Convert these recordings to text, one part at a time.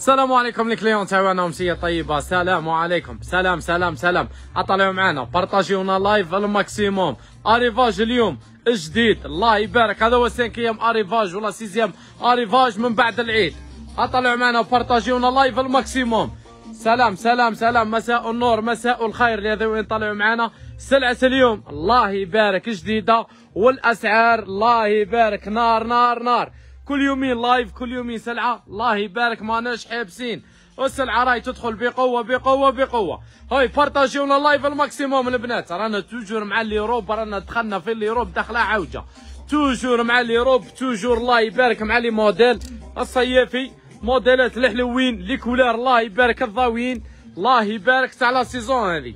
السلام عليكم الكليون تاعنا امسيه طيبه سلام عليكم سلام سلام سلام اطلعوا معنا بارطاجيونا لايف الماكسيموم اريفاج اليوم جديد الله يبارك هذا هو 5 ايام اريفاج ولا 6 اريفاج من بعد العيد اطلعوا معنا بارطاجيونا لايف الماكسيموم سلام سلام سلام مساء النور مساء الخير لهذوين طلعوا معنا سلعة اليوم الله يبارك جديدة والأسعار الله يبارك نار نار نار كل يومين لايف كل يومين سلعه الله يبارك ماناش حابسين السلعه راهي تدخل بقوه بقوه بقوه هاي بارطاجيونا لايف الماكسيموم البنات رانا توجور مع اليوروب رانا دخلنا في اليوروب دخلة عوجه توجور مع اليوروب توجور الله يبارك مع لي موديل الصيفي موديلات الحلوين لي كولار الله يبارك الضاويين الله يبارك تاع لا سيزون هذه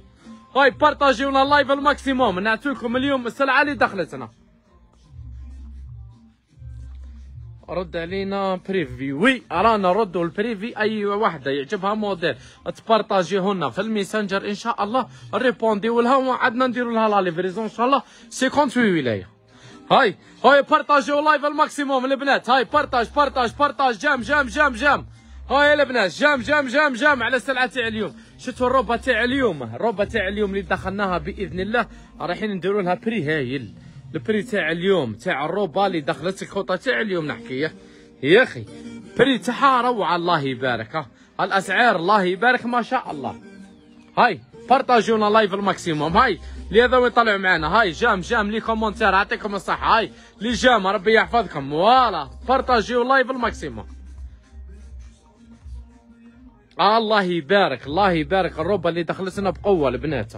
هاي بارطاجيونا لايف الماكسيموم نعطيكم اليوم السلعه اللي دخلتنا رد علينا بريفي وي رانا ردوا البريفي اي وحده يعجبها موديل تبارطاجيه لنا في الميسنجر ان شاء الله ريبونديو لها وعدنا نديروا لها لا ليفريزون ان شاء الله 58 ولايه هاي هاي بارطاجيو لايف الماكسيموم البنات هاي بارطاج بارطاج بارطاج جام جام جام جام هاي البنات جام جام جام جام على السلعه تاع اليوم شفتوا الروبه تاع اليوم الروبه تاع اليوم اللي دخلناها باذن الله رايحين نديروا لها بري هايل البري تاع اليوم تاع الروبا اللي دخلت الكوطه تاع اليوم نحكي يا اخي بري تاعها روعه الله يبارك الاسعار الله يبارك ما شاء الله هاي بارطاجيونا لايف الماكسيموم هاي اللي هذا طلعوا معنا هاي جام جام لي كومونتير يعطيكم الصحه هاي لي جام ربي يحفظكم فوالا بارطاجيو لايف الماكسيموم الله يبارك الله يبارك الروبا اللي دخلتنا بقوه البنات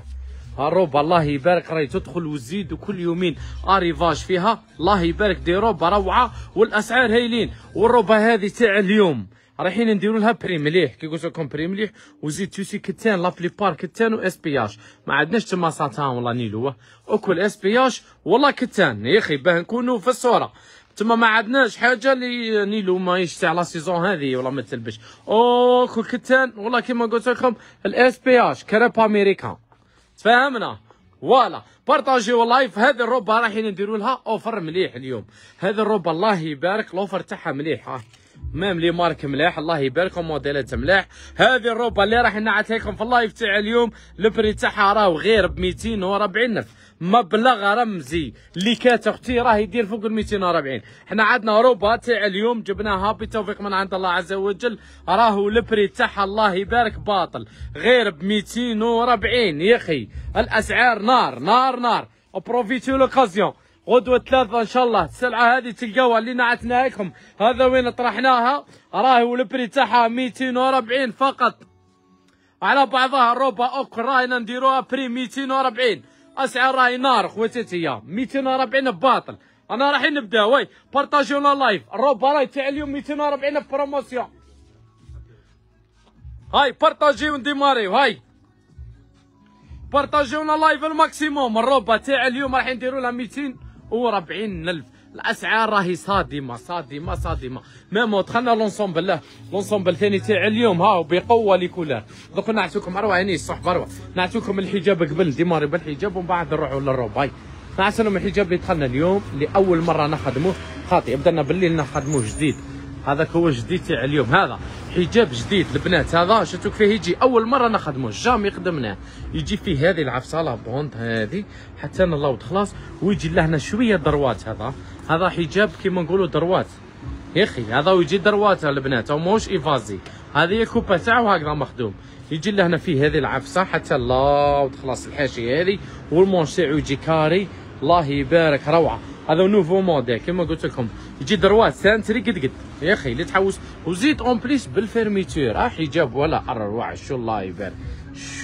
هالروب الله يبارك راهي تدخل وتزيد وكل يومين اريفاج فيها الله يبارك دي روبا روعه والاسعار هايلين والروبا هذه تاع اليوم رايحين نديروا لها بري مليح كي قلت لكم بري مليح وزيد توسي كتان لابلي بار كتان واس بي اش ما عندناش تما ساتان والله نيلو اكل اس بي اش والله كتان يا اخي باه نكونوا في الصوره تما ما عندناش حاجه اللي نيلو ماهيش تاع لا سيزون هذه والله ما تلبش او كل كتان والله كيما قلت لكم الاس بي اش كراب امريكان تفاهمنا فوالا بارطاجيو اللايف هذه الروبه رايحين نديروا لها اوفر مليح اليوم هذه الروبه الله يبارك الاوفر تاعها مليح ها آه. مام لي مارك مليح الله يبارك موديلات مليح هذه الروبه اللي راح نعطيكم في اللايف تاع اليوم البري تاعها راهو غير ب 240 الف مبلغ رمزي اللي كانت اختي راه يدير فوق ال 240 حنا عندنا روبا تاع اليوم جبناها بتوفيق من عند الله عز وجل راهو البري تاعها الله يبارك باطل غير ب 240 يا اخي الاسعار نار نار نار بروفيتي لوكازيون غدوة ثلاثة إن شاء الله السلعة هذه تلقاوها اللي نعتنا لكم هذا وين طرحناها راهي البري تاعها 240 فقط على بعضها الروبا اوك راهنا نديروها بري 240 اسعار راهي نار خواتاتي 240 باطل انا راح نبدا وي بارطاجيونا لايف الروبا راهي تاع اليوم 240 بروموسيون هاي بارطاجي ونديماريو هاي بارطاجيونا لايف الماكسيموم الروبا تاع اليوم راح نديرو لها 240 الف الاسعار راهي صادمه صادمه صادمه ميم دخلنا لونسومبل له لونسومبل ثاني تاع اليوم ها بقوه لكولار دوك نعطيكم اروع هاني يعني الصح بروع نعطيكم الحجاب قبل ديماري بالحجاب ومن بعد نروحوا للروباي نعطيكم الحجاب اللي دخلنا اليوم لاول مره نخدموه خاطئ بدنا بالليل نخدموه جديد هذاك هو جديد تاع اليوم هذا حجاب جديد البنات هذا شفتوك فيه يجي اول مره نخدموه جامي خدمناه يجي فيه هذه العفصه لابونت هذه حتى نلوط خلاص ويجي لهنا شويه دروات هذا هذا حجاب كيما نقولوا دروات يا اخي هذا ويجي دروات البنات او موش ايفازي هذه هي كوبا تاعو هكذا مخدوم يجي لهنا فيه هذه العفسه حتى الله وتخلص الحاشيه هذه والمونش تاعو يجي كاري الله يبارك روعه هذا نوفو مودي كيما قلت لكم يجي دروات سانتري قد قد يا اخي اللي تحوس وزيد اون بليس بالفيرميتور اه حجاب ولا اروع شو الله يبارك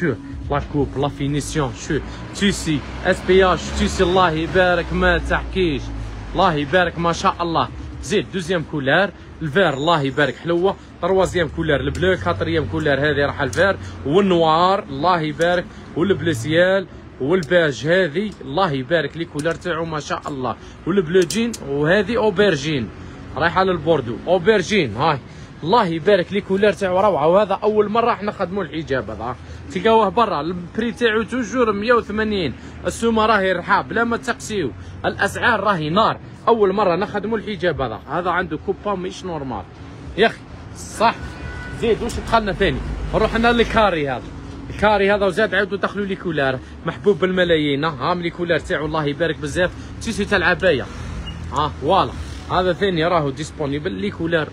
شو لا كوب لا فينيسيون شو تيسي اس بي اش تيسي الله يبارك ما تحكيش الله يبارك ما شاء الله زيد دوزيام كولار الفير الله يبارك حلوه تروازيام كولار البلو كاتريام كولار هذه راح الفير والنوار الله يبارك والبلوسيال والباج هذه الله يبارك لي كولار تاعو ما شاء الله والبلوجين وهذه اوبرجين رايحه للبوردو اوبرجين هاي الله يبارك لي كولار تاعو روعه وهذا اول مره راح خدموا الحجاب هذا تلقاوه برا البري تاعو توجور 180 السومه راهي رحاب لا ما تقسيو الاسعار راهي نار اول مره نخدموا الحجاب هذا هذا عنده كوبا مش نورمال يا اخي صح زيد واش دخلنا ثاني رحنا لكاري هذا الكاري هذا وزاد عاودوا دخلوا لي كولار محبوب بالملايين ها لي كولار تاعو الله يبارك بزاف تيسو تاع العبايه ها فوالا هذا ثاني راهو ديسبونيبل لي كولار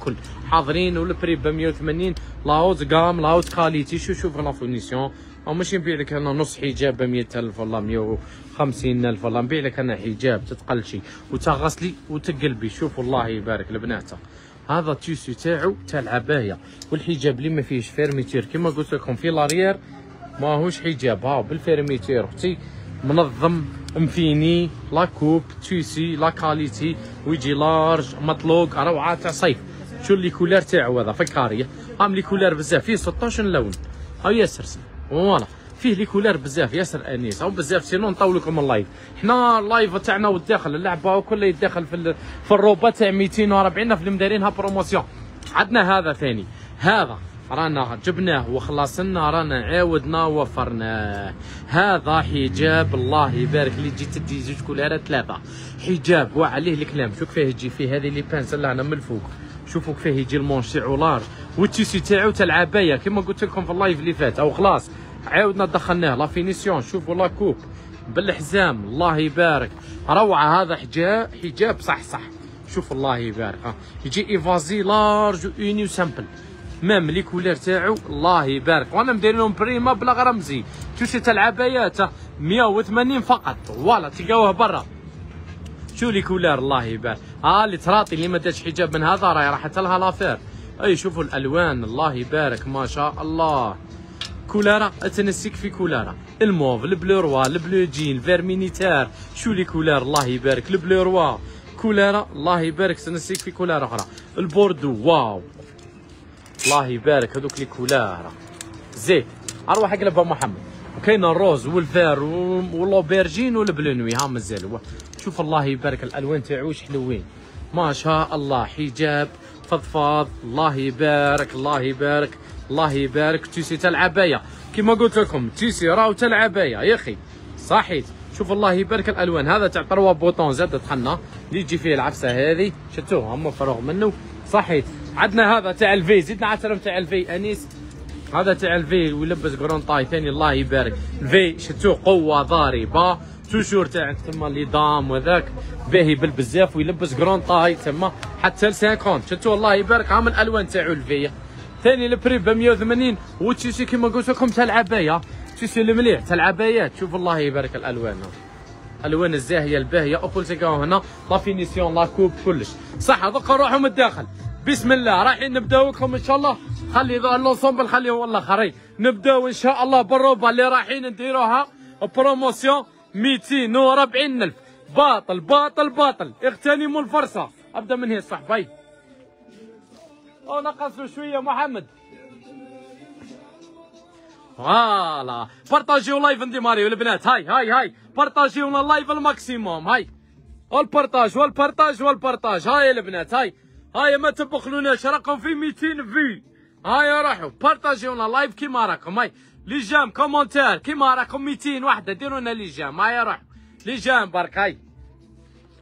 كل حاضرين والبري ب 180 لاوت قام لاوت كاليتي شوف شوف لا فونيسيون او ماشي نبيع لك انا نص حجاب ب 100000 ولا 150000 ولا نبيع لك انا حجاب تتقلشي وتغسلي وتقلبي شوف والله يبارك البنات هذا تيسو تاعو تاع العبايه والحجاب اللي ما فيهش فيرميتير كما قلت لكم في لاريير ماهوش حجاب هاو بالفيرميتير اختي منظم مفيني لا كوب تيسي لا كاليتي ويجي لارج مطلوق روعه تاع صيف شو لي كولار تاعو هذا فكاريه هام لي كولار بزاف فيه 16 لون ها ياسر فوالا فيه لي كولار بزاف ياسر انيس او بزاف سينو نطول لكم اللايف حنا اللايف تاعنا والداخل اللعبه وكل يتداخل في ال... في الروبه تاع 240 في المدارين ها بروموسيون عندنا هذا ثاني هذا رانا جبناه وخلصنا رانا عاودنا وفرناه هذا حجاب الله يبارك لي جيت تدي زوج كولارات ثلاثه حجاب وعليه الكلام شوف كيفاه يجي فيه هذه لي بانس هنا من الفوق شوفوا كيفاه يجي المونشي عولار والتيسي تاعو تاع العبايه كما قلت لكم في اللايف اللي فات او خلاص عاودنا دخلناه لا فينيسيون شوفوا لا كوب بالحزام الله يبارك روعه هذا حجاب حجاب صح صح شوف الله يبارك يجي ايفازي لارج اوني وسامبل مام لي كولير تاعو الله يبارك وانا مدير لهم بريما بلا رمزي شوف تاع العبايات 180 فقط فوالا تلقاوه برا شو لي كولير الله يبارك ها آه اللي تراطي اللي ما داش حجاب من هذا راهي راحت لها لافير اي شوفوا الالوان الله يبارك ما شاء الله كولارا تنسيك في كولارا الموف البلو روا البلو جين فيرمينيتار شو لي كولار الله يبارك البلو روا كولارا الله يبارك تنسيك في كولارا اخرى البوردو واو الله يبارك هذوك لي كولار زيت اروح اقلب ابو محمد كاين الروز والفار واللوبيرجين والبلونوي ها مازال شوف الله يبارك الالوان تاعو واش حلوين ما شاء الله حجاب فضفاض الله يبارك الله يبارك الله يبارك تيسي تاع العبايه كيما قلت لكم تيسي راهو تاع العبايه يا اخي صحيت شوف الله يبارك الالوان هذا تاع طروا بوطون زاد دخلنا اللي يجي فيه العفسه هذه شفتوه هما فراغ منه صحيت عندنا هذا تاع الفي زدنا عترم تاع الفي انيس هذا تاع الفي ولبس كرونطاي ثاني الله يبارك الفي شتو قوه ضاربه توجور تاع تما لي دام وذاك باهي بالبزاف ويلبس كرونطاي تما حتى ل 50 شتو الله يبارك عام الالوان تاعو الفي ثاني البري ب 180 وتشي كيما قلت لكم تاع العبايه تشي المليح تاع العبايات شوف الله يبارك الالوان الوان الزاهيه الباهيه اوبول تلقاو هنا لا فينيسيون لا كوب كلش صح هذوك روحهم من الداخل بسم الله رايحين نبداو لكم ان شاء الله خلي لونسومبل خليهم هو الاخرين نبداو ان شاء الله بالروبه اللي رايحين نديروها بروموسيون 240 الف باطل باطل باطل اغتنموا الفرصه ابدا من هنا صاحبي او نقصوا شويه محمد فوالا بارطاجيو لايف ندي ماريو البنات هاي هاي هاي بارطاجيونا لايف الماكسيموم هاي والبارطاج والبارطاج والبارطاج هاي البنات هاي هاي ما تبخلوناش راكم في 200 في هاي روحوا بارطاجيونا لايف كيما راكم هاي لي جام كومونتير كيما راكم 200 وحده ديروا لنا لي جام هاي روحوا لي جام برك هاي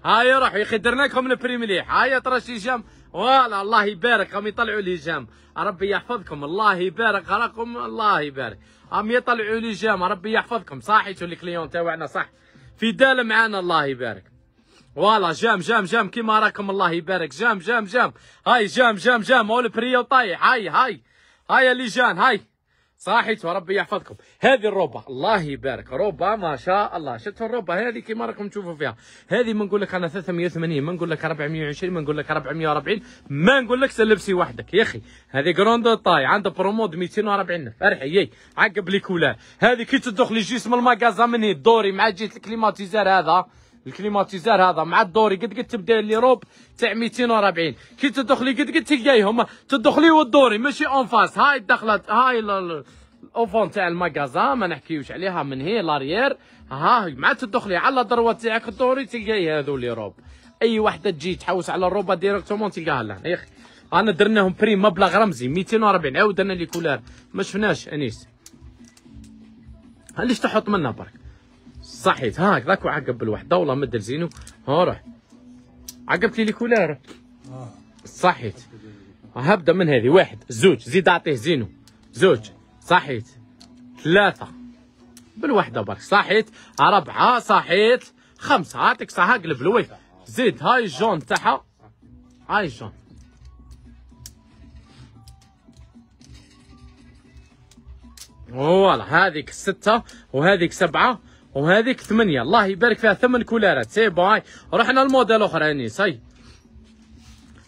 هاي روحوا يا اخي درنا لكم البري هاي طرش لي جام فوالا الله يبارك هم يطلعوا لي جام ربي يحفظكم الله يبارك راكم الله يبارك هم يطلعوا لي جام ربي يحفظكم صحيتوا الكليون تاعنا صح في دال معانا الله يبارك فوالا جام جام جام كيما راكم الله يبارك جام جام جام هاي جام جام جام اول بريو طايح هاي هاي هاي اللي جان هاي صاحيت وربي يحفظكم هذه الروبا الله يبارك روبا ما شاء الله شفتوا الروبا هذه كيما راكم تشوفوا فيها هذه ما نقول لك انا 380 ما نقول لك 420 ما نقول لك 440 ما نقول لك سلبسي وحدك يا اخي هذه جروند طاي عنده برومود 240 فرحي يي عقب لي كولار هذه كي تدخلي جسم المكازا من دوري مع جهه الكليماتيزار هذا الكليماتيزار هذا مع الدوري قد قد تبدا لي روب تاع 240 كي تدخلي قد قد تلقاي هما تدخلي والدوري ماشي اون فاس هاي الدخلات هاي الاوفون تاع المكازا ما نحكيوش عليها من هي لاريير ها مع تدخلي على الدروه تاعك الدوري تلقاي هذو لي روب اي وحده تجي تحوس على الروبه ديريكتومون تلقاها لهنا يا اخي انا درناهم بري مبلغ رمزي 240 عاود درنا لي كولار ما شفناش انيس علاش تحط منا برك صحيت ذاك وعقب بالوحده والله مد زينو ها روح عقبت لي الكولار صحيت هبدا من هذه واحد زوج زيد اعطيه زينو زوج صحيت ثلاثه بالوحده برك صحيت اربعه صحيت خمسه عاطيك صح قلب لوي زيد هاي الجون تاعها هاي الجون فوالا هذيك سته وهذيك سبعه وهذيك ثمانية الله يبارك فيها ثمن كولارات سي باي رحنا لموديل اخر هاني صاي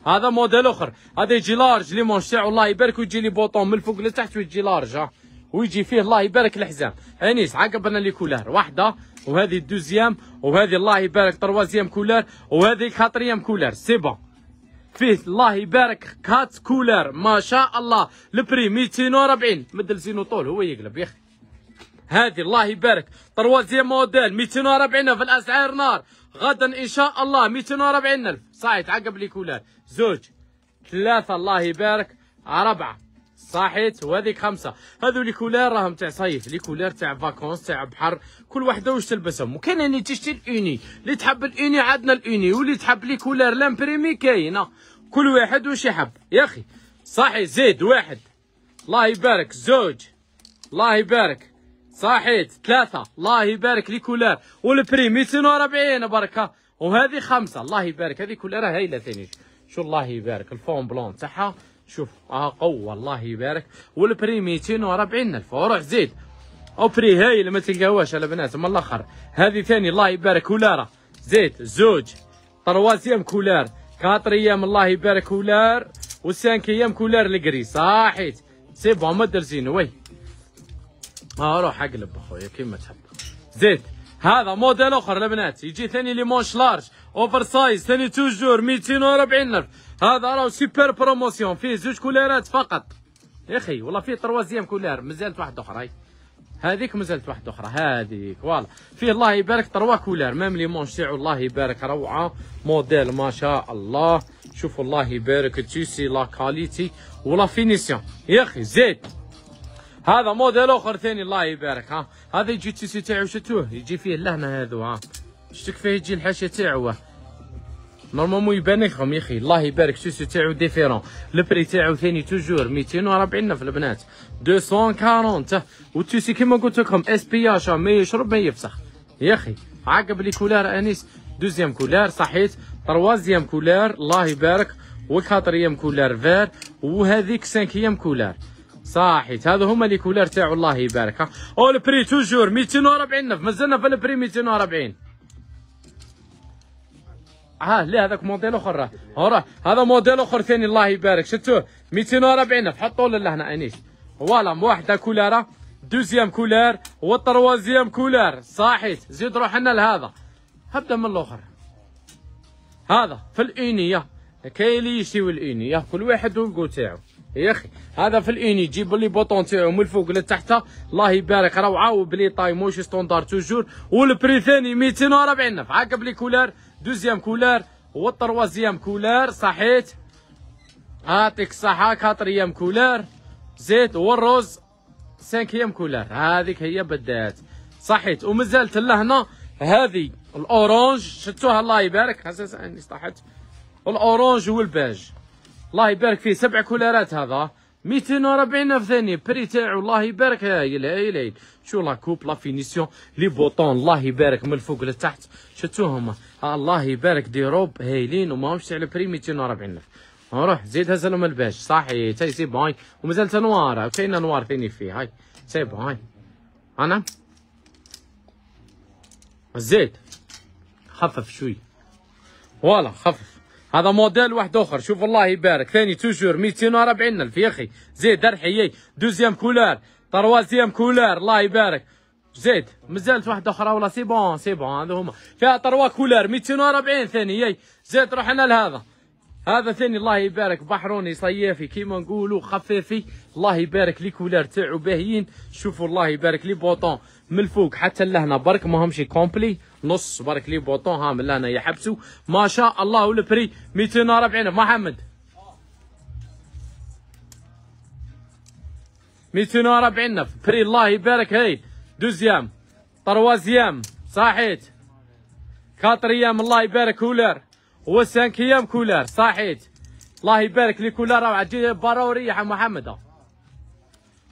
هذا موديل اخر هذا يجي لارج لي مونش تاعو الله يبارك ويجي لي بوطون من الفوق لتحت ويجي لارج ها ويجي فيه الله يبارك الحزام انيس عقبنا لي كولار واحده وهذه الدوزيام وهذه الله يبارك تروازيام كولار وهذه خاطريام كولار سي بون فيه الله يبارك كات كولار ما شاء الله البري 240 مد زينو طول هو يقلب يا اخي هذه الله يبارك طروازيام موديل 240 الف الاسعار نار غدا ان شاء الله 240 الف صحيت عقب كولار زوج ثلاثه الله يبارك اربعه صحيت وهذيك خمسه هذو لي كولار راهم تاع صيف لي كولار تاع فاكونس تاع بحر كل وحده واش تلبسهم وكاين اللي تشتي الاوني اللي تحب الاوني عندنا الاوني واللي تحب لي كولار لامبريمي كاينه كل واحد واش يحب يا اخي صحي زيد واحد الله يبارك زوج الله يبارك صحيت ثلاثة الله يبارك لي كولار والبري 240 بركة وهذه خمسة الله يبارك هذه كولار هايلة ثاني شو الله يبارك الفون بلون تاعها شوف اه قوة الله يبارك والبري 240 ألف وروح زيد او بري هايلة ما تلقاوهاش على بنات من الاخر هذه ثاني الله يبارك كولارة زيد زوج تروازيام كولار كاطر ايام الله يبارك كولار وسانك ايام كولار لقري صحيت بون ما درزين وي اروح آه، اقلب اخوي كيما تحب زيد هذا موديل اخر لبنات يجي ثاني ليمونش لارج اوفر سايز ثاني توجور 240 الف هذا راه سوبر بروموسيون فيه زوج كوليرات فقط يا اخي والله فيه تروازيام كولير مازالت واحد اخرى هاي هذيك مازالت واحد اخرى هذيك فوالا فيه الله يبارك تروا كولار ميم ليمونش تاعو الله يبارك روعه موديل ما شاء الله شوفوا الله يبارك تيسي لا كاليتي ولا فينيسيون يا اخي زيد هذا موديل اخر ثاني الله يبارك ها هذا يجي تسي تاعو شتوه يجي فيه اللهنه هذو ها شتك فيه يجي الحاشيه تاعو نورمالمون يبان لكم يا اخي الله يبارك تسي تاعو ديفيرون البري تاعو ثاني توجور 240 في البنات 240 والتوسي كيما قلت لكم اس بي اش ما يشرب ما يفسخ يا اخي عقب لي كولار انيس دوزيام كولار صحيت تروازيام كولار الله يبارك وكاتريام كولار فير وهذيك سانكيام كولار صحيت هذا هما لي كولار تاعو الله يبارك او البري توجور 240 نف مازلنا في البري 240 اه لا هذاك موديل اخر راه راه هذا موديل اخر ثاني الله يبارك شفتوه 240 نف حطوا له لهنا انيس فوالا واحده كولاره دوزيام كولار والتروازيام كولار صحيت زيد روحنا لهذا هبدا من الاخر هذا في الاينيه كاين اللي يشتيو الاينيه كل واحد والكو تاعو يا اخي هذا في الاني جيب لي بوطون تاعو من الفوق لتحت الله يبارك روعه وبلي طاي موش ستوندار توجور والبري ثاني 240 نف عقب بلي كولار دوزيام كولار والتروازيام كولار صحيت هاتك الصحة كاتريام كولار زيت والرز سانكيام كولار هذيك هي بدات صحيت ومازالت لهنا هذه الاورانج شفتوها الله يبارك هسه اني صحت الاورانج والبيج الله يبارك فيه سبع كولارات هذا 240 الف ثانيه بري تاعو الله يبارك يلعين شو لا كوب لا فينيسيون لي بوطون الله يبارك من الفوق لتحت شتوهم آه، الله يبارك دي روب هايلين وماهمش على بري 240 الف روح زيد هز لهم الباش صاحي تاي سي ومازال تا نوار كاين نوار ثاني فيه هاي سي بون انا زيد خفف شوي فوالا خفف هذا موديل واحد اخر شوف الله يبارك ثاني توجور 240 الف يا اخي زيد درحي دوزيام كولار تروازيام كولار الله يبارك زيد مازالت واحد اخرى ولا سي بون سي بون هذو هما فيها تروا كولار 240 ثاني ياي زيد روح انا لهذا هذا ثاني الله يبارك بحروني صيافي كيما نقولوا خفافي الله يبارك لي كولار تاعو باهيين شوفوا الله يبارك لي بوطون من الفوق حتى لهنا برك ماهمش كومبلي نص برك لي بوطون ها من لهنا يحبسوا ما شاء الله والبري 240 محمد 240 بري الله يبارك هاي دوزيام طروازيام صحيت كاتريام الله يبارك كولار وسان كيام كولار صحيت الله يبارك لي كولار راه عاد برا وريح محمد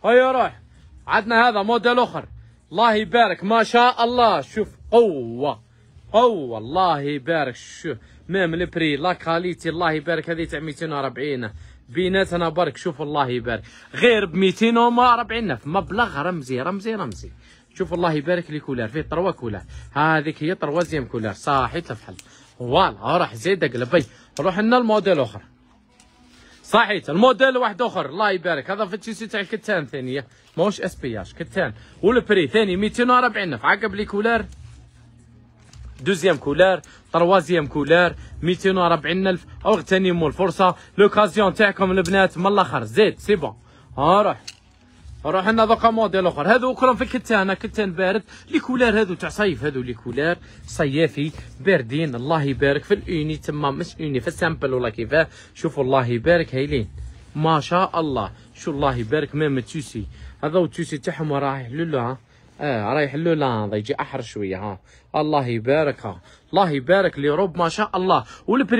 هيا روح عندنا هذا موديل اخر الله يبارك ما شاء الله شوف قوه قوه الله يبارك شوف ميم البري لا كاليتي الله يبارك هذه تاع 240 بيناتنا برك شوف الله يبارك غير ب 240 في مبلغ رمزي رمزي رمزي شوف الله يبارك لي كولار فيه طروا كولار هذيك هي طروازيام كولار صاحي تفحل فوالا اه راح زيد قلبي نروح لنا الموديل اخر صحيت الموديل واحد اخر الله يبارك هذا في التيسي تاع الكتان ثانيه ماهوش اس بي اش كتان والبري ثاني 240 نف عقب لي كولار دوزيام كولار تروازيام كولار 240 الف اغتنموا الفرصه لوكازيون تاعكم البنات من الاخر زيد سي بون ها اه روح نروح عندنا دوكا موديل اخر هذا اخرى في كتان كتان بارد ليكولار هذو تاع صيف هذو ليكولار صيافي باردين الله يبارك في الاوني تما مش اوني في السامبل ولا كيفاه شوفوا الله يبارك هايلين ما شاء الله شو الله يبارك ميم التوسي هذا التوسي تاعهم رايح لله اه رايح له لانض يجي احر شويه ها الله يبارك ها الله يبارك لي روب ما شاء الله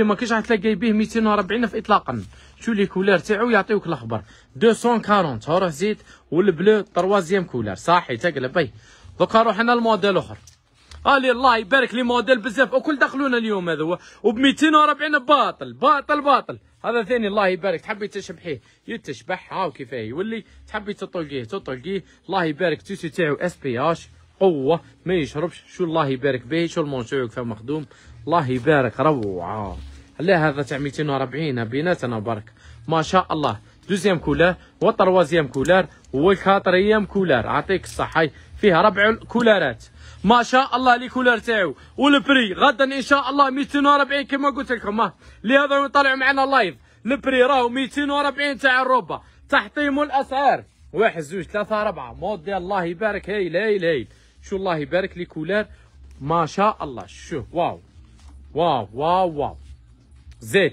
ما كيش غتلاقي به 240 في اطلاقا شو لي كولار تاعو يعطيوك الاخبار 240 ها روح زيد والبلو تروازيام كولار صاحي تقلب اي دوكا روح انا الموديل اخر قال الله يبارك لي موديل بزاف وكل دخلونا اليوم هذا هو وب 240 باطل باطل باطل هذا ثاني الله يبارك تحبي تشبحيه يتشبح هاو كيفاه يولي تحبي تطلقيه تطلقيه الله يبارك تيسي تاعو اس بي اش قوه ما يشربش شو الله يبارك به شو المونسيو كيف مخدوم الله يبارك روعه لا هذا تاع 240 بيناتنا برك ما شاء الله دوزيام كولار وطروازيام كولار وكاطريام كولار عطيك الصحه فيها ربع كولارات ما شاء الله لي كولر تاعو والبري غدا ان شاء الله 240 كما قلت لكم اه لهذا طلعوا معنا لايف البري راهو 240 تاع الروبا تحطيم الاسعار واحد زوج ثلاثة أربعة مودي الله يبارك هايل هايل هايل شو الله يبارك لي كولر ما شاء الله شو واو واو واو واو زيد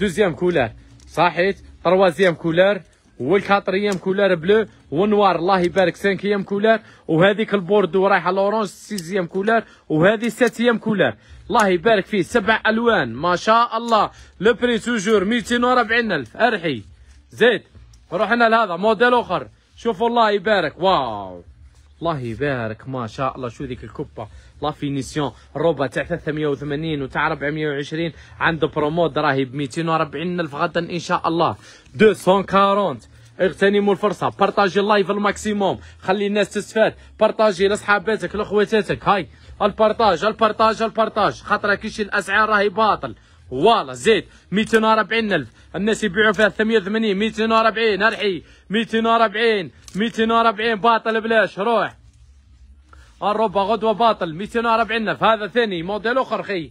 دوزيام كولر صحيت تروازيام كولر هو الكاطر ايام كولار بلو ونوار الله يبارك 5 ايام كولار وهذيك البوردو رايحه لورانج 6 ايام كولار وهذه 7 ايام كولار الله يبارك فيه سبع الوان ما شاء الله لو بري توجور 240000 ارحي زيد روحنا لهذا موديل اخر شوفوا الله يبارك واو الله يبارك ما شاء الله شو ذيك الكبه لافينيسيون روبا تاع 380 وتاع 420 عنده برومود راهي ب 240 الف غدا ان شاء الله 240 اغتنموا الفرصه بارطاجي اللايف الماكسيموم خلي الناس تستفاد بارطاجي لصحاباتك لخواتاتك هاي البارطاج البارطاج البارطاج خاطر كيشي الاسعار راهي باطل فوالا زيد 240 الف الناس يبيعوا فيها 380 240 ارحي 240 240 باطل بلاش روح الربع غدوه باطل 240 الف هذا ثاني موديل اخر خي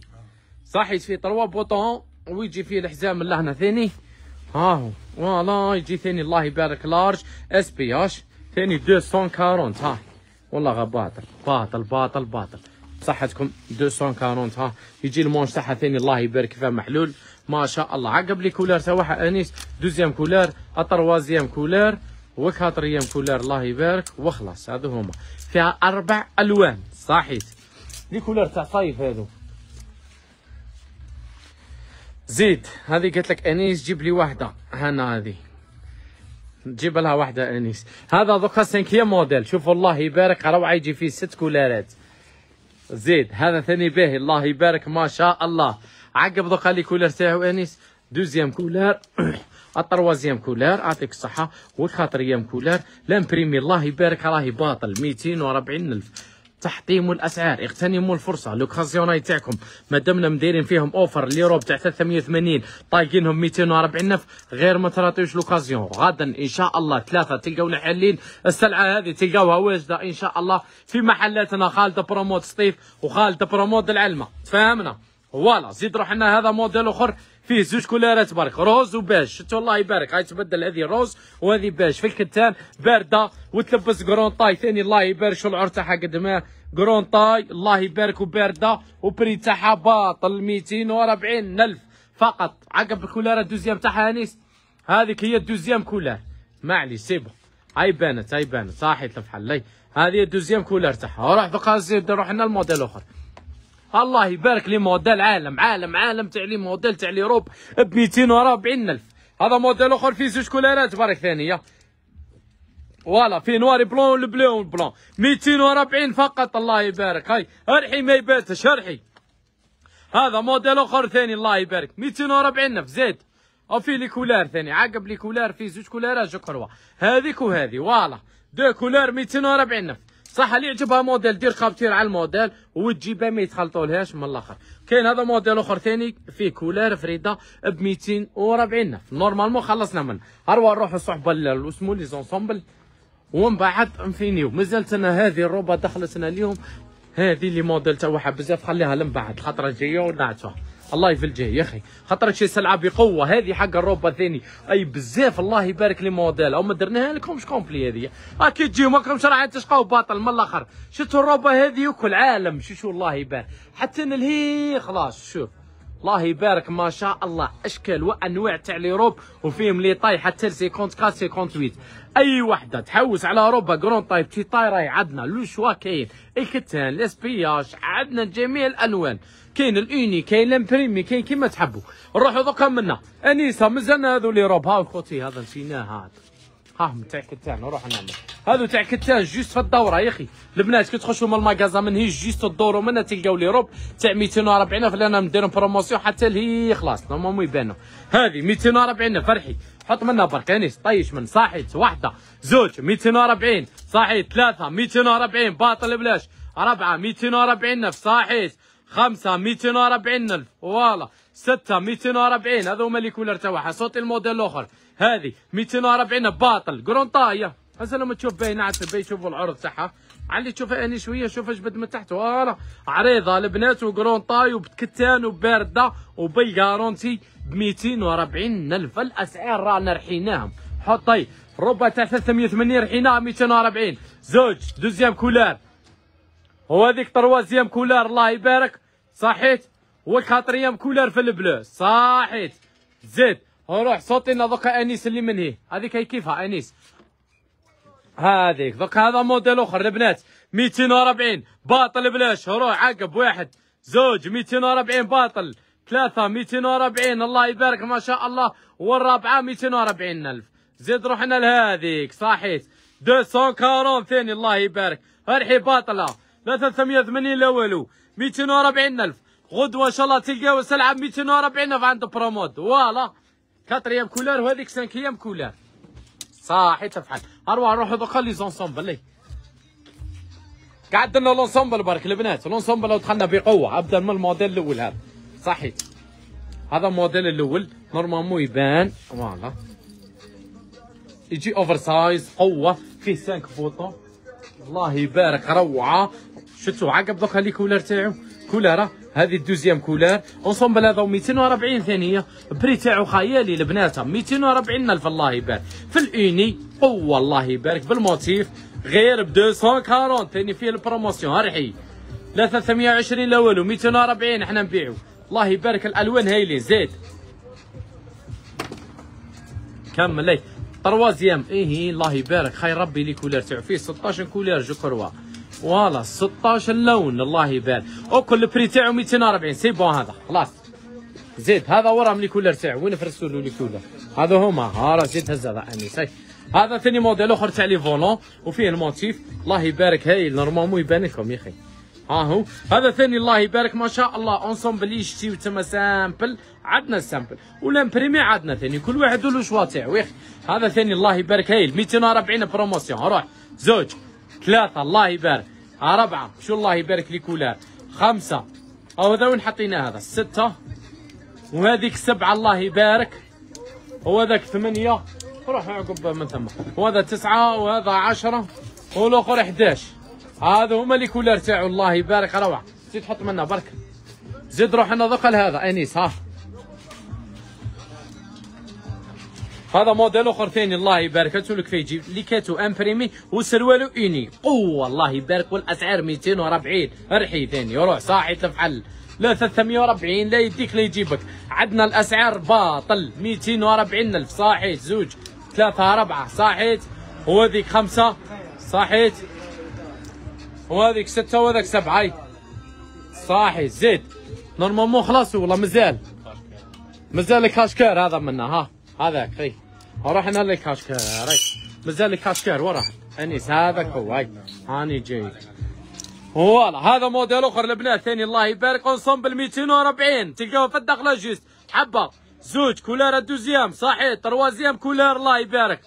صح فيه تروا بوطون ويجي فيه الحزام لهنا ثاني ها هو فوالا يجي ثاني الله يبارك لارج اس بي اش ثاني 240 ها والله باطل باطل باطل باطل صحتكم 240 ها يجي المونج تاعها ثاني الله يبارك فيها محلول ما شاء الله عقب لي كولار تاعها انيس دوزيام كولار اتروازيام كولار وكهات ريام كولر الله يبارك وخلاص هذو هما فيها اربع الوان صحيت لي كولر تاع صيف هذو زيد هذه قلت لك انيس جيب لي واحده هنا هذه جيب لها واحده انيس هذا دوكا سانكيام موديل شوف الله يبارك روعه يجي فيه ست كولارات زيد هذا ثاني باهي الله يبارك ما شاء الله عقب دوكا لي كولر تاعو انيس دوزيام كولر التروازيام كولار اعطيك الصحه والخاطريام كولار لامبريمي الله يبارك راهي باطل 240 الف تحطيموا الاسعار اغتنموا الفرصه لوكازيوناي تاعكم ما دمنا مديرين فيهم اوفر اليورو تاع 380 طايقينهم 240 الف غير ما تراطيوش لوكازيون غدا ان شاء الله ثلاثه تلقاونا حالين السلعه هذه تلقاوها واجده ان شاء الله في محلاتنا خالد بروموت سطيف وخالد بروموت العلمه تفاهمنا فوالا زيد روح هذا موديل اخر فيه زوج كولارات برك روز وباج شفتوا الله يبارك هاي تبدل هذه روز وهذه باج في الكتان بارده وتلبس كرون طاي ثاني الله يبارك شو العرس تاعها قد ما كرون طاي الله يبارك وبارده وبري تاعها باطل 240 الف فقط عقب الكولارات دوزيام تاعها انيس هذيك هي الدوزيام كولار معليش سيبو هاي بانت هاي بانت صاحي الفحل هذه الدوزيام كولار تاعها روح دوكا زيد روح لنا الموديل اخر الله يبارك لي موديل عالم عالم عالم تاع لي موديل تاع لي روب ب 240 الف هذا موديل اخر فيه زوج كولارات تبارك ثانيه فوالا في نوار بلون البلون بلون 240 فقط الله يبارك هاي ارحي ما يباتش ارحي هذا موديل اخر ثاني الله يبارك 240 الف زيد وفي لي كولار ثاني عقب لي كولار فيه زوج كولارات جو كروا هذيك وهذي فوالا دو كولار 240 الف صح اللي يعجبها موديل دير كابتير على الموديل وتجيبها ما يتخلطولهاش من الاخر كاين هذا موديل اخر ثاني فيه كولار فريده ب 240 نف نورمالمون خلصنا منه اروى نروحوا الصحبه وسمو لي زونسومبل ومن بعد انفينيو مازالت انا هذه الروبه دخلتنا اليوم هذه اللي موديل تاعها بزاف خليها لمن بعد الخطره الجايه ونعتوها الله يفل جهي يا اخي خاطر شي سلعه بقوه هذه حق الروبا الثاني اي بزاف الله يبارك لي موديل او ما درناها مش كومبلي هذه اكيد تجي ماكم شرع تشقاو باطل من الاخر شفتوا الروبا هذه وكل عالم شو شو الله يبارك حتى نلهي خلاص شوف الله يبارك ما شاء الله اشكال وانواع تاع لي روب وفيهم لي طاي حتى 54 ويت اي وحده تحوس على روبا كرون طايب تي طاي راهي عندنا لو شوا كاين الكتان الاسبياش عندنا جميع الالوان كاين الاوني كاين لامبريمي كاين كيما تحبوا نروحوا دوكا منا انيسه مازال هذو لي روب هاو خوتي هذا نسيناه هذا هاهم تاع كتان نروح نعمل هذو تاع كتان جوست في الدوره يا اخي البنات كي تخشوا من المغازا من هي جوست الدور ومن تلقاو لي روب تاع 240 الف لان نديرهم بروموسيون حتى لهي خلاص نورمالمون يبانوا هذه 240 فرحي حط منا برك انيس طيش من صاحيت واحده زوج 240 صاحيت ثلاثه 240 باطل بلاش اربعه 240 نفس صاحيت خمسة ميتين وربعين ألف فوالا ستة ميتين وربعين هذا هما لي كولر تاعها صوتي الموديل الآخر هذه وربعين باطل كرونطاية هسه تشوف باين عتب يشوفوا العرض تاعها علي تشوف أني شويه شوف اش بد من تحت فوالا عريضه البنات وكرونطاي وبتكتان وبارده وبي كارونتي بميتين وربعين الف الاسعار رانا رحيناهم حطي ربع تاع 380 رحيناها 240 زوج دوزيام كولار وهذيك تروازيام كولار الله يبارك صحيت هو الكاتريام كولر في البلو صحيت زيد روح صوتي لنا دوكا انيس اللي من هي هذيك هي كيفها انيس هذيك دوكا هذا موديل اخر البنات 240 باطل بلاش روح عقب واحد زوج 240 باطل ثلاثة 240 الله يبارك ما شاء الله والرابعة 240 ألف زيد روحنا لهذيك صحيت 240 ثاني الله يبارك ارحي باطلة 380 لا والو 240000 غدوه ان شاء الله تلقاو سلعه 240000 عند برومود فوالا 4 ايام كولار وهذيك سانكيام ايام كولار صاحي تفحل اروح روحوا دوكا لي زونسومبل قعد لنا لونسومبل برك البنات لونسومبل دخلنا بقوه ابدا من الموديل الاول هذا صحي هذا الموديل الاول نورمالمون يبان فوالا يجي اوفر سايز قوه فيه 5 بوطون الله يبارك روعه شفتوا عقب دوكا لي كولر تاعو كولار هذه الدوزيام كولار اونسومبل هذا 240 ثانيه بري تاعو خيالي البنات 240 الف الله يبارك في الاوني قوه الله يبارك بالموتيف غير ب 240 ثاني فيه البروموسيون ارحي 320 لا والو 240 احنا نبيعو الله يبارك الالوان هايلين زيد كمل لي تروازيام ايه الله يبارك خير ربي لي كولر تاعو فيه 16 كولر جو كروا والله 16 لون الله يبارك وكل بري تاعو 240 سي بون هذا خلاص زيد هذا ورا ملي كولر تاعو وين فرستو له كولر هذا هما ها راه زيد هز هذا سي هذا ثاني موديل اخر تاع لي فولون وفيه الموتيف الله يبارك هايل نورمالمون يبان لكم يا اخي ها هو هذا ثاني الله يبارك ما شاء الله اونسومبل يشتي تما سامبل عندنا السامبل ولا بريمي عندنا ثاني كل واحد له شوا تاعو يا اخي هذا ثاني الله يبارك هايل 240 بروموسيون روح زوج ثلاثة الله يبارك أربعة شو الله يبارك لك ولا خمسة أو هذا وين حطينا هذا ستة وهذيك سبعة الله يبارك وهذاك ثمانية روح عقب من ثم وهذا تسعة وهذا عشرة والآخر 11 هذا هما اللي كولار تاعو الله يبارك روعة زيد حط منا برك زيد روح أنا ذوق لهذا أنيس ها هذا موديل اخر ثاني الله يبارك لك فيه يجيب ليكاتو امبريمي وسروالو اني قوه الله يبارك والاسعار 240 ارحي ثاني روح صاحي تفحل لا 340 لا يديك لا يجيبك عندنا الاسعار باطل 240 الف صاحيت زوج ثلاثة أربعة صاحيت وهذيك خمسة صاحيت وهذيك ستة وهذاك سبعة صاحي زيد نورمالمون خلاص والله مازال مازال لك هاشكار هذا منه ها هذاك خي وراح انا لك كاشكار مازال لك كاشكار وراح اني سابك هواي هاني جيت والله هذا موديل اخر لبنات ثاني الله يبارك اونصوم ب 240 تلقاوه في الدخله جوست حبه زوج كولار دوزيام صحيت تروازيام كولار الله يبارك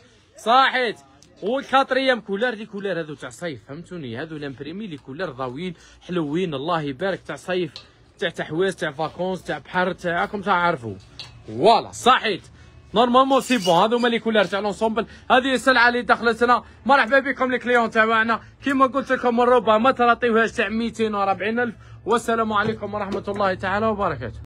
صحيت والخاطريه كولار دي كولار هذو تاع صيف فهمتوني هذو لامبريمي لي كولار ضاويين حلوين الله يبارك تاع صيف تاع تحواس تاع فاكونس تاع بحر تاعكم تعرفوا فوالا صحيت نورمالمون سي بون هادو هما لي كولار تاع لونسومبل هذه السلعه اللي دخلت هنا مرحبا بكم كليون تاعنا كيما قلت لكم الروبه ما تراطيوهاش تاع 240000 الف والسلام عليكم ورحمه الله تعالى وبركاته